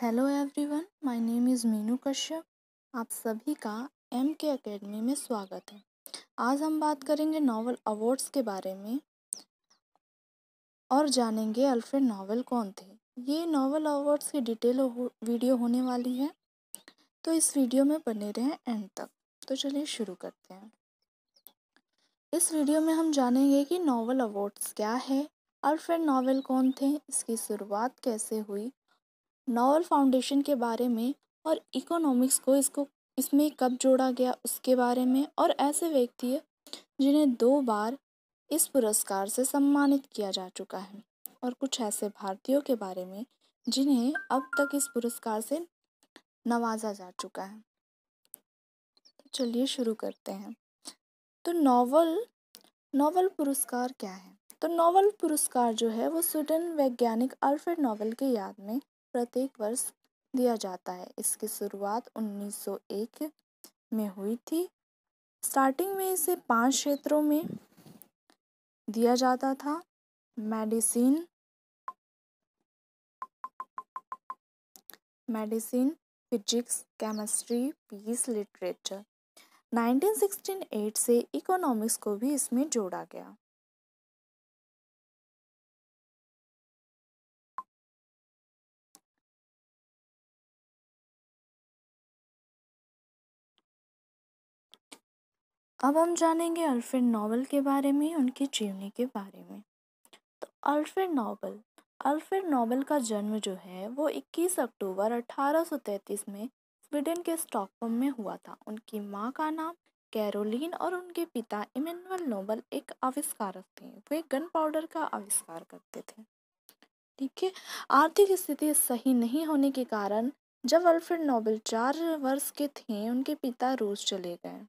hello everyone my name is Meenu Kashyap आप सभी का एम के अकेडमी में स्वागत है आज हम बात करेंगे नावल अवार्ड्स के बारे में और जानेंगे अल्फ्रेड नावल कौन थे ये नावल अवार्ड्स की डिटेल हो, वीडियो होने वाली है तो इस वीडियो में बने रहें एंड तक तो चलिए शुरू करते हैं इस वीडियो में हम जानेंगे कि नावल अवार्ड्स क्या है अल्फ्रेड नावल कौन थे इसकी शुरुआत कैसे हुई नॉवल फाउंडेशन के बारे में और इकोनॉमिक्स को इसको इसमें कब जोड़ा गया उसके बारे में और ऐसे व्यक्ति जिन्हें दो बार इस पुरस्कार से सम्मानित किया जा चुका है और कुछ ऐसे भारतीयों के बारे में जिन्हें अब तक इस पुरस्कार से नवाजा जा चुका है चलिए शुरू करते हैं तो नॉवल नॉवल पुरस्कार क्या है तो नोबल पुरस्कार जो है वो स्वीडन वैज्ञानिक अल्फ्रेड नोबल के याद में प्रत्येक वर्ष दिया जाता है इसकी शुरुआत 1901 में हुई थी स्टार्टिंग में इसे पांच क्षेत्रों में दिया जाता था medicine medicine physics chemistry peace literature 1968 से इकोनॉमिक्स को भी इसमें जोड़ा गया अब हम जानेंगे अल्फ्रेड नोबल के बारे में उनके जीवनी के बारे में तो अल्फ्रेड नोबल अल्फ्रेड नोबल का जन्म जो है वो 21 अक्टूबर 1833 में स्वीडन के स्टॉकहोम में हुआ था उनकी माँ का नाम कैरोलिन और उनके पिता इमेनुअल नोबल एक आविष्कारक थे वे गन पाउडर का आविष्कार करते थे ठीक है आर्थिक स्थिति सही नहीं होने के कारण जब अल्फ्रेड नोबल चार वर्ष के थे उनके पिता रूस चले गए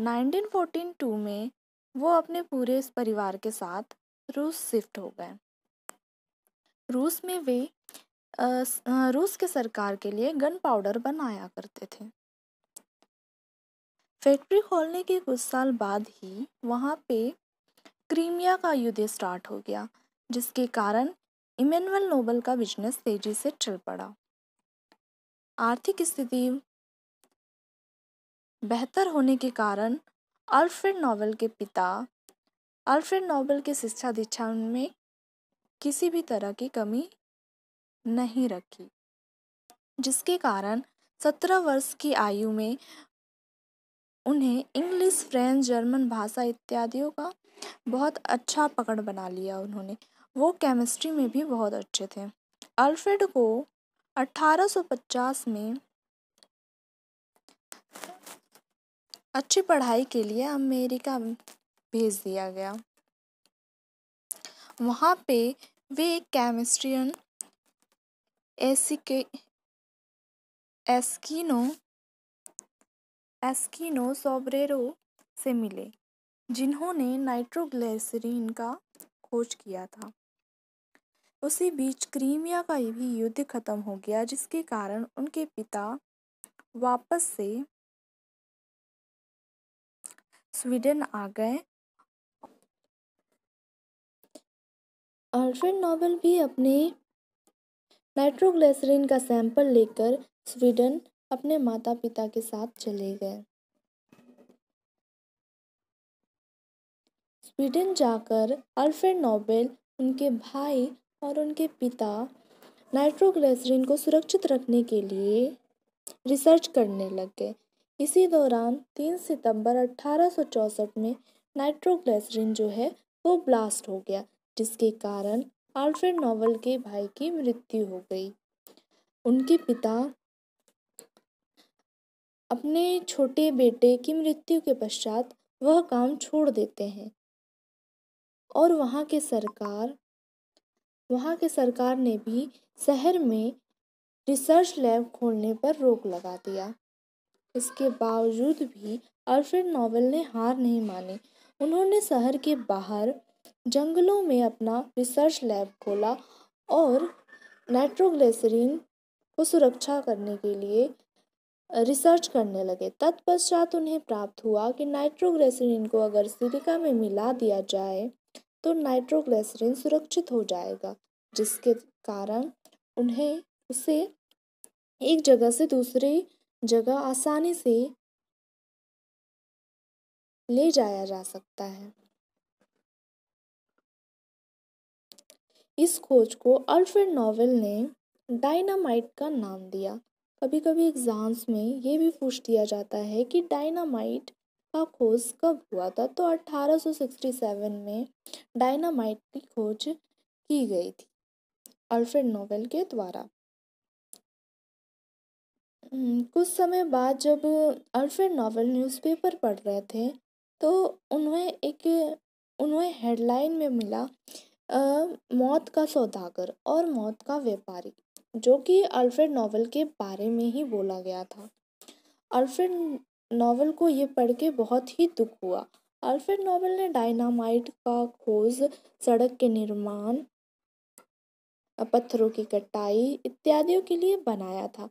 1942 में वो अपने पूरे परिवार के साथ रूस शिफ्ट हो गए रूस में वे रूस के सरकार के लिए गन पाउडर बनाया करते थे फैक्ट्री खोलने के कुछ साल बाद ही वहाँ पे क्रीमिया का युद्ध स्टार्ट हो गया जिसके कारण इमेनुअल नोबल का बिजनेस तेजी से चल पड़ा आर्थिक स्थिति बेहतर होने के कारण अल्फ्रेड नोबेल के पिता अल्फ्रेड नोबेल के शिक्षा दीक्षा में किसी भी तरह की कमी नहीं रखी जिसके कारण सत्रह वर्ष की आयु में उन्हें इंग्लिश फ्रेंच जर्मन भाषा इत्यादियों का बहुत अच्छा पकड़ बना लिया उन्होंने वो केमिस्ट्री में भी बहुत अच्छे थे अल्फ्रेड को 1850 में अच्छी पढ़ाई के लिए अमेरिका भेज दिया गया वहाँ पे वे एक केमिस्ट्रियन एसी के एस्किनो एस्किनो सोब्रेरो से मिले जिन्होंने नाइट्रोग्लिसरीन का खोज किया था उसी बीच क्रीमिया का भी युद्ध खत्म हो गया जिसके कारण उनके पिता वापस से स्वीडन आ गए अल्फ्रेड नोबेल भी अपने नाइट्रोग्लिसरीन का सैंपल लेकर स्वीडन अपने माता पिता के साथ चले गए स्वीडन जाकर अल्फ्रेड नोबेल उनके भाई और उनके पिता नाइट्रोग्लिसरीन को सुरक्षित रखने के लिए रिसर्च करने लग गए इसी दौरान तीन सितंबर अट्ठारह में नाइट्रोग्लाइसरीन जो है वो ब्लास्ट हो गया जिसके कारण आल्फ्रेड नोवल के भाई की मृत्यु हो गई उनके पिता अपने छोटे बेटे की मृत्यु के पश्चात वह काम छोड़ देते हैं और वहाँ के सरकार वहाँ के सरकार ने भी शहर में रिसर्च लैब खोलने पर रोक लगा दिया इसके बावजूद भी अल्फ्रेड नोबेल ने हार नहीं मानी उन्होंने शहर के बाहर जंगलों में अपना रिसर्च लैब खोला और नाइट्रोग्लिसरीन को सुरक्षा करने के लिए रिसर्च करने लगे तत्पश्चात उन्हें प्राप्त हुआ कि नाइट्रोग्लिसरीन को अगर सिलिका में मिला दिया जाए तो नाइट्रोग्लिसरीन सुरक्षित हो जाएगा जिसके कारण उन्हें उसे एक जगह से दूसरी जगह आसानी से ले जाया जा सकता है इस खोज को अल्फ्रेड नोवेल ने डायनामाइट का नाम दिया कभी कभी एग्ज़ाम्स में ये भी पूछ दिया जाता है कि डायनामाइट का खोज कब हुआ था तो 1867 में डायनामाइट की खोज की गई थी अल्फ्रेड नोवेल के द्वारा कुछ समय बाद जब अल्फ्रेड नावल न्यूज़पेपर पढ़ रहे थे तो उन्हें एक उन्हें हेडलाइन में मिला मौत का सौदागर और मौत का व्यापारी जो कि अल्फ्रेड नावल के बारे में ही बोला गया था अल्फ्रेड नोबेल को ये पढ़ के बहुत ही दुख हुआ अल्फ्रेड नावल ने डायनामाइट का खोज सड़क के निर्माण पत्थरों की कटाई इत्यादियों के लिए बनाया था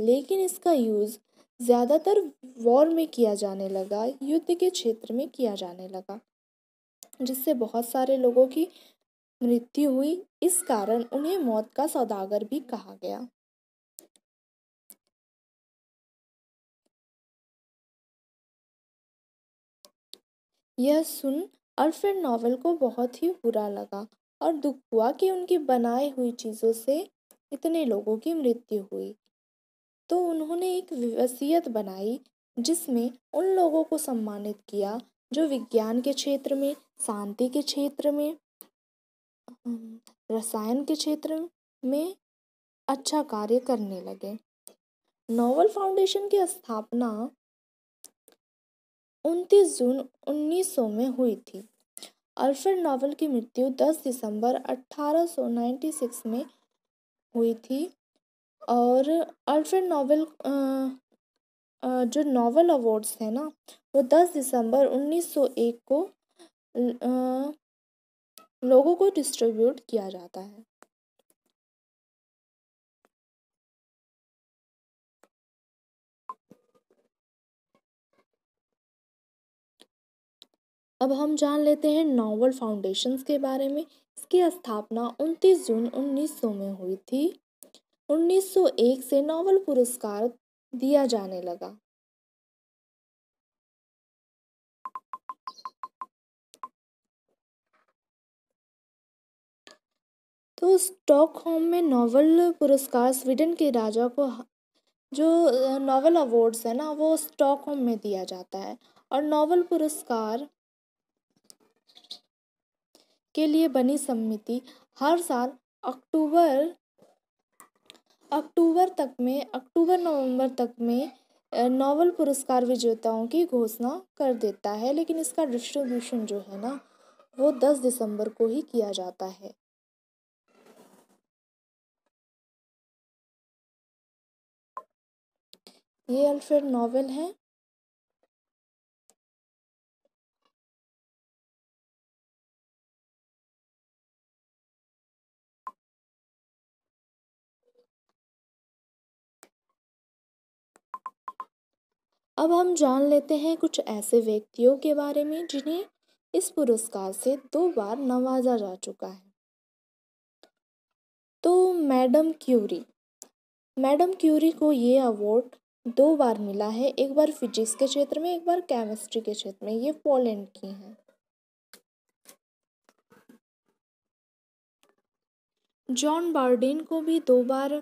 लेकिन इसका यूज़ ज़्यादातर वॉर में किया जाने लगा युद्ध के क्षेत्र में किया जाने लगा जिससे बहुत सारे लोगों की मृत्यु हुई इस कारण उन्हें मौत का सौदागर भी कहा गया यह सुन अल्फ्रेड नॉवल को बहुत ही बुरा लगा और दुख हुआ कि उनकी बनाई हुई चीज़ों से इतने लोगों की मृत्यु हुई तो उन्होंने एक वसीयत बनाई जिसमें उन लोगों को सम्मानित किया जो विज्ञान के क्षेत्र में शांति के क्षेत्र में रसायन के क्षेत्र में अच्छा कार्य करने लगे नोवल फाउंडेशन की स्थापना 29 जून 1900 में हुई थी अल्फ्रेड नोवल की मृत्यु 10 दिसंबर 1896 में हुई थी और अल्फ्रेड नोबेल जो नोबेल अवार्ड्स है ना वो 10 दिसंबर 1901 को लोगों को डिस्ट्रीब्यूट किया जाता है अब हम जान लेते हैं नोबल फाउंडेशंस के बारे में इसकी स्थापना 29 जून 1900 में हुई थी 1901 से नोबल पुरस्कार दिया जाने लगा तो स्टॉकहोम में नोबल पुरस्कार स्वीडन के राजा को जो नोबल अवार्ड्स है ना वो स्टॉकहोम में दिया जाता है और नोबल पुरस्कार के लिए बनी समिति हर साल अक्टूबर अक्टूबर तक में अक्टूबर नवंबर तक में नोबल पुरस्कार विजेताओं की घोषणा कर देता है लेकिन इसका डिस्ट्रीब्यूशन जो है ना वो दस दिसंबर को ही किया जाता है ये अल्फ्रेड नॉवेल हैं अब हम जान लेते हैं कुछ ऐसे व्यक्तियों के बारे में जिन्हें इस पुरस्कार से दो बार नवाजा जा चुका है तो मैडम क्यूरी मैडम क्यूरी को ये अवार्ड दो बार मिला है एक बार फिजिक्स के क्षेत्र में एक बार केमिस्ट्री के क्षेत्र में ये पोलैंड की हैं जॉन बार्डिन को भी दो बार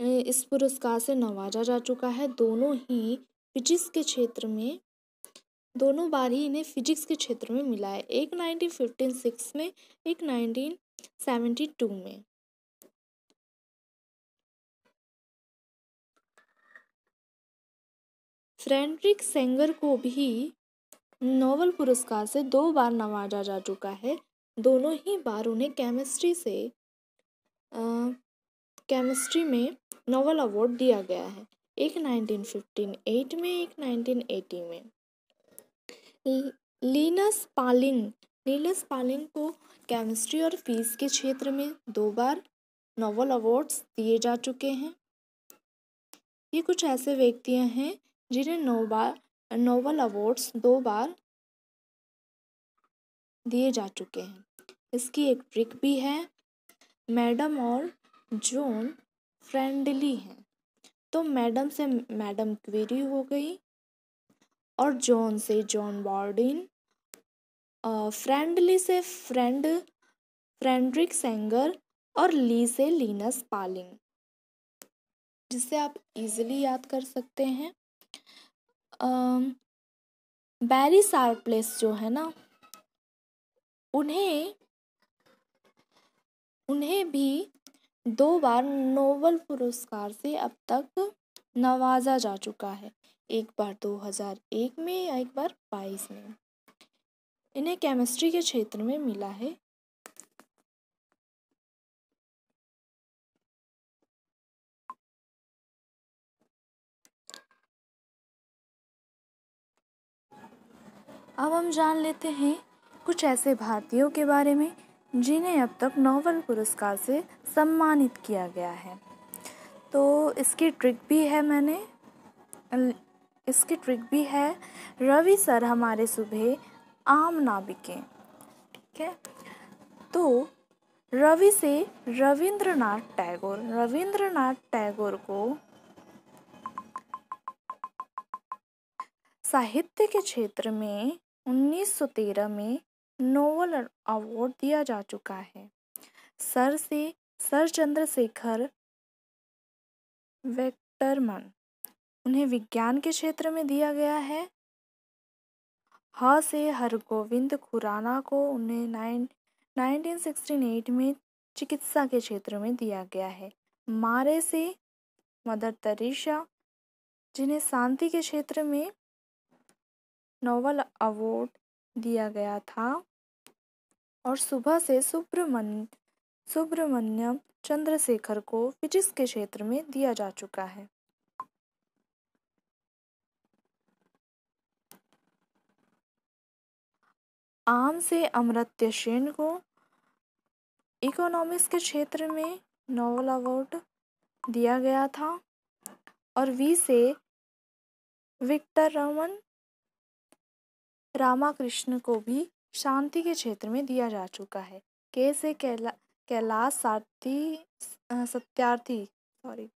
इस पुरस्कार से नवाजा जा चुका है दोनों ही फिजिक्स के क्षेत्र में दोनों बार ही इन्हें फिजिक्स के क्षेत्र में मिला है एक नाइनटीन फिफ्टीन सिक्स में एक नाइनटीन सेवेंटी टू में फ्रेंड्रिक सेंगर को भी नोबल पुरस्कार से दो बार नवाजा जा चुका है दोनों ही बार उन्हें केमिस्ट्री से केमिस्ट्री में नोबल अवार्ड दिया गया है एक 1958 में एक 1980 में लीनस पालिंग नीलस पालिंग को केमिस्ट्री और फीस के क्षेत्र में दो बार नोबल अवार्ड्स दिए जा चुके हैं ये कुछ ऐसे व्यक्तियां हैं जिन्हें नौ बार नोबल अवार्ड्स दो बार दिए जा चुके हैं इसकी एक ट्रिक भी है मैडम और जोन फ्रेंडली हैं तो मैडम से मैडम क्वेरी हो गई और जॉन से जॉन बॉर्डिन फ्रेंडली से फ्रेंड फ्रेंड्रिक सेंगर और ली से लीनस पालिंग जिसे आप इजीली याद कर सकते हैं बैरी सार प्लेस जो है ना उन्हें उन्हें भी दो बार नोबल पुरस्कार से अब तक नवाजा जा चुका है एक बार 2001 में या एक बार 22 में इन्हें केमिस्ट्री के क्षेत्र में मिला है अब हम जान लेते हैं कुछ ऐसे भारतीयों के बारे में जिन्हें अब तक नोबल पुरस्कार से सम्मानित किया गया है तो इसकी ट्रिक भी है मैंने इसकी ट्रिक भी है रवि सर हमारे सुबह आम ना बिके ठीक है तो रवि से रविंद्रनाथ टैगोर रविंद्रनाथ टैगोर को साहित्य के क्षेत्र में 1913 में नोवल अवार्ड दिया जा चुका है सर से सर चंद्रशेखर वेक्टरमन उन्हें विज्ञान के क्षेत्र में दिया गया है ह से हरगोविंद खुराना को उन्हें नाइन 1968 में चिकित्सा के क्षेत्र में दिया गया है मारे से मदर तरीशा जिन्हें शांति के क्षेत्र में नोवल अवार्ड दिया गया था और सुबह से सुब्रमण्य सुब्रमण्यम चंद्रशेखर को फिजिक्स के क्षेत्र में दिया जा चुका है आम से अमृत्य सेन को इकोनॉमिक्स के क्षेत्र में नोबल अवार्ड दिया गया था और वी से विक्टर रमन रामाकृष्ण को भी शांति के क्षेत्र में दिया जा चुका है के से कैला कैलाश सारथी सत्यार्थी सॉरी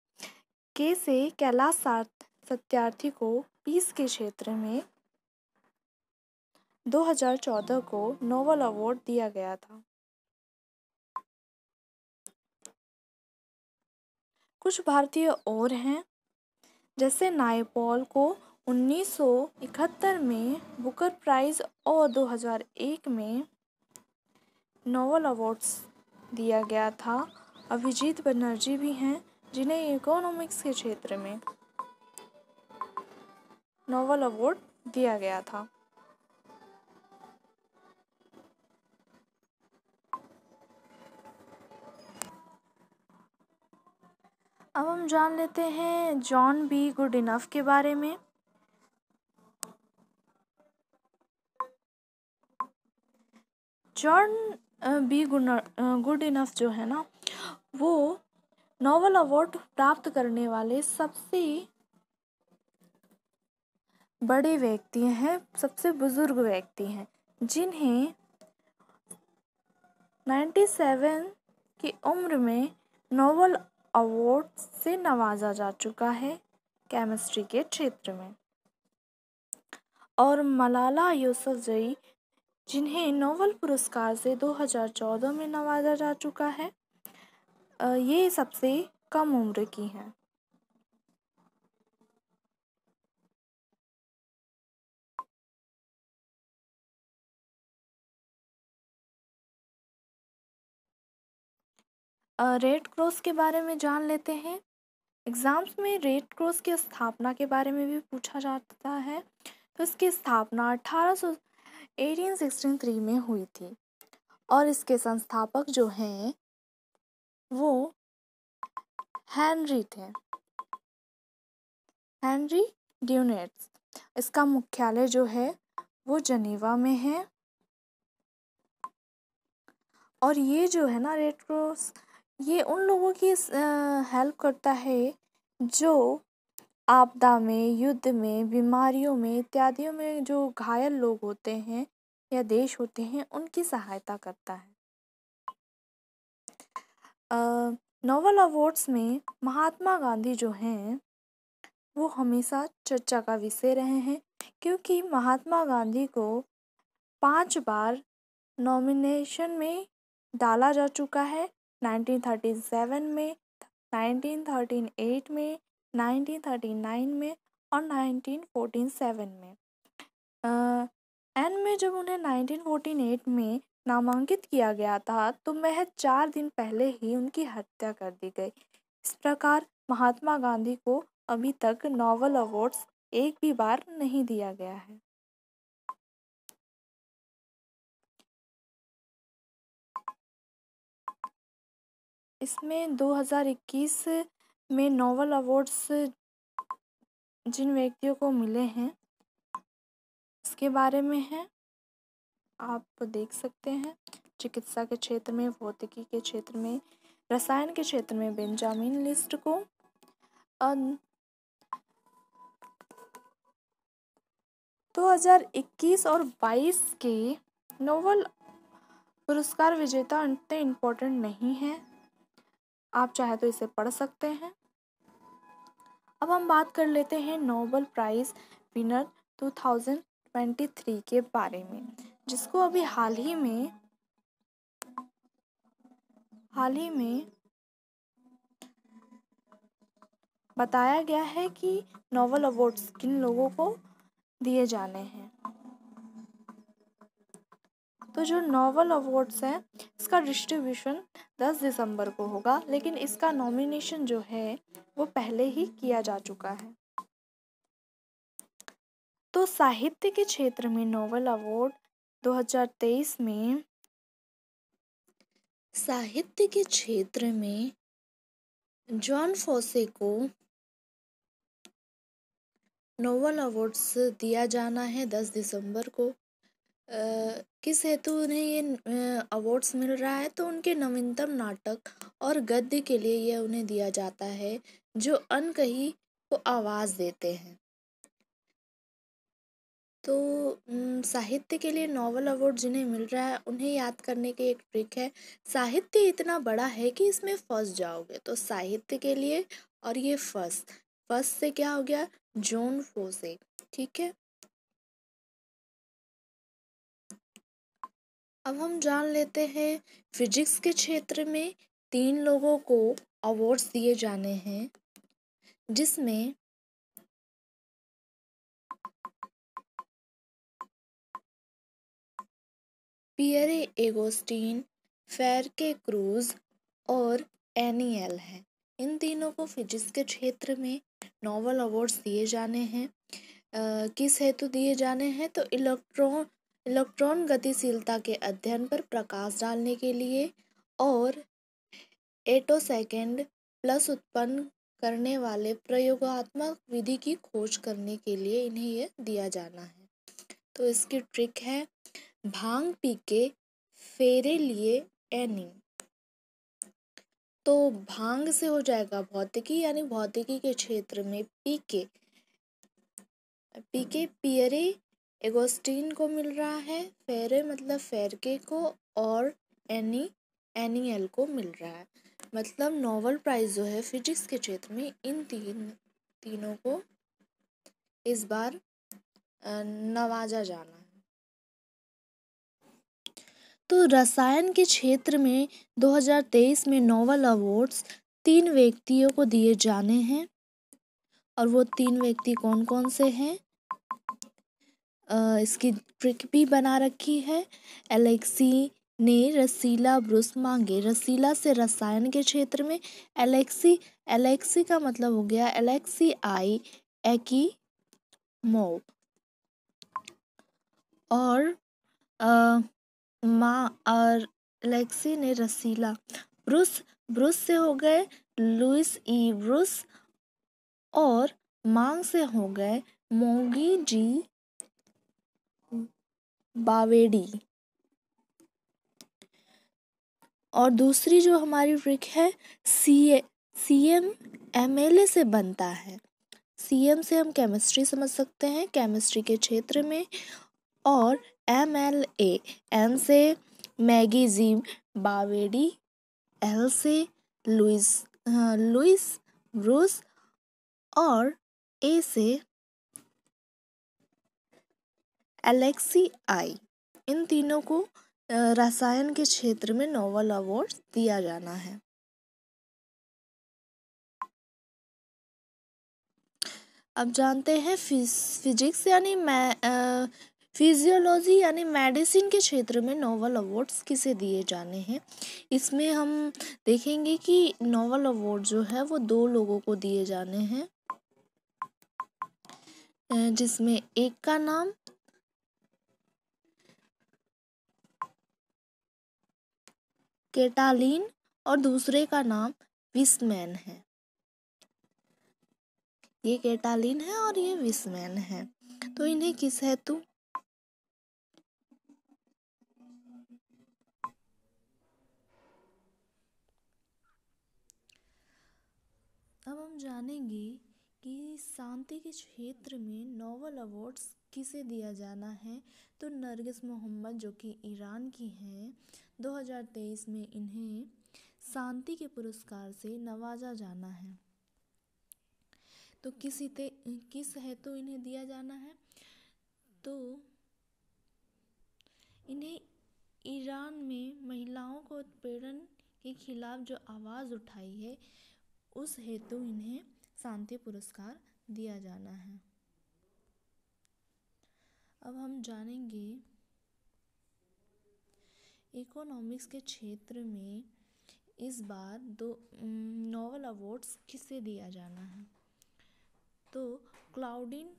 के से कैलाश सार्थ सत्यार्थी को पीस के क्षेत्र में 2014 को नोबल अवार्ड दिया गया था कुछ भारतीय और हैं जैसे नायपॉल को उन्नीस सौ इकहत्तर में बुकर प्राइज़ और 2001 में नोवल अवार्ड्स दिया गया था अभिजीत बनर्जी भी हैं जिन्हें इकोनॉमिक्स के क्षेत्र में नोवल अवार्ड दिया गया था अब हम जान लेते हैं जॉन बी गुड इनफ के बारे में जॉन बी गुड इनफ जो है ना वो नोवेल अवार्ड प्राप्त करने वाले सबसे बड़े व्यक्ति हैं सबसे बुजुर्ग व्यक्ति हैं जिन्हें 97 की उम्र में नोवेल अवार्ड से नवाजा जा चुका है केमिस्ट्री के क्षेत्र में और मलाला यूसुफ जई जिन्हें नोवल पुरस्कार से 2014 में नवाजा जा चुका है ये सबसे कम उम्र की हैं रेड क्रॉस के बारे में जान लेते हैं एग्ज़ाम्स में रेड क्रॉस की स्थापना के बारे में भी पूछा जाता है तो इसकी स्थापना अठारह 1863 में हुई थी और इसके संस्थापक जो हैं वो हैंनरी थे हैनरी ड्यूनेट्स इसका मुख्यालय जो है वो जनेवा में है और ये जो है ना रेड क्रॉस ये उन लोगों की हेल्प करता है जो आपदा में, युद्ध में, बीमारियों में इत्यादियों में जो घायल लोग होते हैं या देश होते हैं उनकी सहायता करता है नोवल अवार्ड्स में महात्मा गांधी जो हैं वो हमेशा चर्चा का विषय रहे हैं क्योंकि महात्मा गांधी को पांच बार नॉमिनेशन में डाला जा चुका है 1937 में 1938 में 1939 में और 1947 में एन में जब उन्हें 1948 में नामांकित किया गया था तो महज चार दिन पहले ही उनकी हत्या कर दी गई इस प्रकार महात्मा गांधी को अभी तक नोवल अवार्ड्स एक भी बार नहीं दिया गया है इसमें 2021 में नोवल अवार्ड्स जिन व्यक्तियों को मिले हैं इसके बारे में है आप देख सकते हैं चिकित्सा के क्षेत्र में भौतिकी के क्षेत्र में रसायन के क्षेत्र में बेंजामिन लिस्ट को और 2021 और 22 के नोवल पुरस्कार विजेता इतने इम्पोर्टेंट नहीं हैं आप चाहे तो इसे पढ़ सकते हैं अब हम बात कर लेते हैं नोबल प्राइज़ विनर 2023 के बारे में जिसको अभी हाल ही में हाल ही में बताया गया है कि नोबल अवार्ड्स किन लोगों को दिए जाने हैं तो जो नॉवल अवार्ड्स हैं इसका डिस्ट्रीब्यूशन 10 दिसंबर को होगा लेकिन इसका नॉमिनेशन जो है वो पहले ही किया जा चुका है तो साहित्य के क्षेत्र में नॉवल अवार्ड 2023 में साहित्य के क्षेत्र में जॉन फोसे को नोवल अवार्ड्स दिया जाना है दस दिसंबर को किस हेतु उन्हें ये अवार्ड्स मिल रहा है तो उनके नवीनतम नाटक और गद्य के लिए यह उन्हें दिया जाता है जो अनकही को आवाज़ देते हैं तो साहित्य के लिए नॉवल अवार्ड जिन्हें मिल रहा है उन्हें याद करने के एक ट्रिक है साहित्य इतना बड़ा है कि इसमें फंस जाओगे तो साहित्य के लिए और ये फर्स्ट फर्स्ट से क्या हो गया जोन फोसे ठीक है अब हम जान लेते हैं फिजिक्स के क्षेत्र में तीन लोगों को अवार्ड्स दिए जाने हैं जिसमें पियरे एगोस्टीन के क्रूज और एनियल है इन तीनों को फिजिक्स के क्षेत्र में नोवल अवार्ड्स दिए जाने हैं किस हेतु दिए जाने हैं तो इलेक्ट्रॉन इलेक्ट्रॉन गतिशीलता के अध्ययन पर प्रकाश डालने के लिए और एटोसेकेंड प्लस उत्पन्न करने वाले प्रयोगात्मक विधि की खोज करने के लिए इन्हें यह दिया जाना है तो इसकी ट्रिक है भांग पी के फेरे लिए एनी तो भांग से हो जाएगा भौतिकी यानी भौतिकी के क्षेत्र में पीके पीके पियरे एगोस्टीन को मिल रहा है फेरे मतलब फेरके को और एनी एनियल को मिल रहा है मतलब नोबल प्राइज़ जो है फिजिक्स के क्षेत्र में इन तीन तीनों को इस बार नवाजा जाना है तो रसायन के क्षेत्र में 2023 में नोबल अवार्ड्स तीन व्यक्तियों को दिए जाने हैं और वो तीन व्यक्ति कौन कौन से हैं इसकी ट्रिक भी बना रखी है एलेक्सी ने रसीला ब्रुस मांगे रसीला से रसायन के क्षेत्र में एलेक्सी एलेक्सी का मतलब हो गया एलेक्सी आई एकी मो और माँ और एलेक्सी ने रसीला ब्रुस ब्रुस से हो गए लुइस ई ब्रुस और मांग से हो गए मोगी जी बावेडी और दूसरी जो हमारी ट्रिक है C A C M M L A से बनता है सी एम से हम केमिस्ट्री समझ सकते हैं केमिस्ट्री के क्षेत्र में और एम एल ए एम से मैगी जी बावेडी एल से लुइस हाँ, लुइस ब्रूस और ए से एलेक्सी आई इन तीनों को रसायन के क्षेत्र में नोबल अवार्ड दिया जाना है अब जानते हैं फिजिक्स यानी फिजियोलॉजी यानी मेडिसिन के क्षेत्र में नोबल अवार्ड्स किसे दिए जाने हैं इसमें हम देखेंगे कि नोबल अवार्ड जो है वो दो लोगों को दिए जाने हैं जिसमें एक का नाम केटालिन और दूसरे का नाम विस्मैन है ये केटालिन है और ये विस्मैन है तो इन्हें किस हेतु अब हम जानेंगे कि शांति के क्षेत्र में नोवल अवार्ड्स किसे दिया जाना है तो नरगिस मोहम्मद जो कि ईरान की हैं 2023 में इन्हें शांति के पुरस्कार से नवाजा जाना है तो किस ते किस हेतु तो इन्हें दिया जाना है तो इन्हें ईरान में महिलाओं को उत्पीड़न के खिलाफ जो आवाज़ उठाई है उस हेतु इन्हें शांति पुरस्कार दिया जाना है अब हम जानेंगे इकोनॉमिक्स के क्षेत्र में इस बार दो नोवल अवार्ड्स किसे दिया जाना है तो क्लाउडिन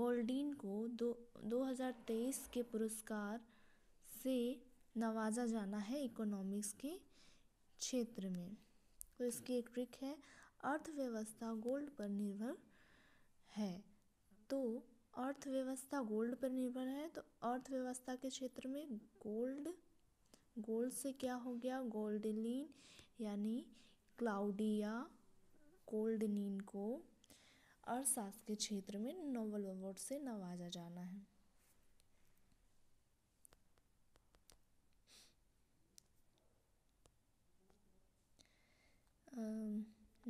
गोल्डिन को दो 2023 के पुरस्कार से नवाजा जाना है इकोनॉमिक्स के क्षेत्र में तो इसकी एक ट्रिक है अर्थव्यवस्था गोल्ड पर निर्भर है तो अर्थव्यवस्था गोल्ड पर निर्भर है तो अर्थव्यवस्था के क्षेत्र में गोल्ड गोल्ड से क्या हो गया गोल्डलिन यानी क्लाउडिया गोल्डनिन को अर्थशास्त्र के क्षेत्र में नोबल अवार्ड से नवाजा जाना है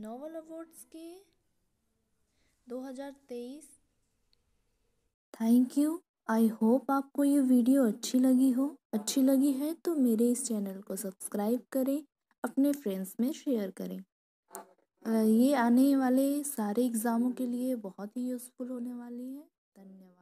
नोबल अवार्ड्स के 2023 थैंक यू आई होप आपको ये वीडियो अच्छी लगी हो अच्छी लगी है तो मेरे इस चैनल को सब्सक्राइब करें अपने फ्रेंड्स में शेयर करें ये आने वाले सारे एग्ज़ामों के लिए बहुत ही यूज़फुल होने वाली है धन्यवाद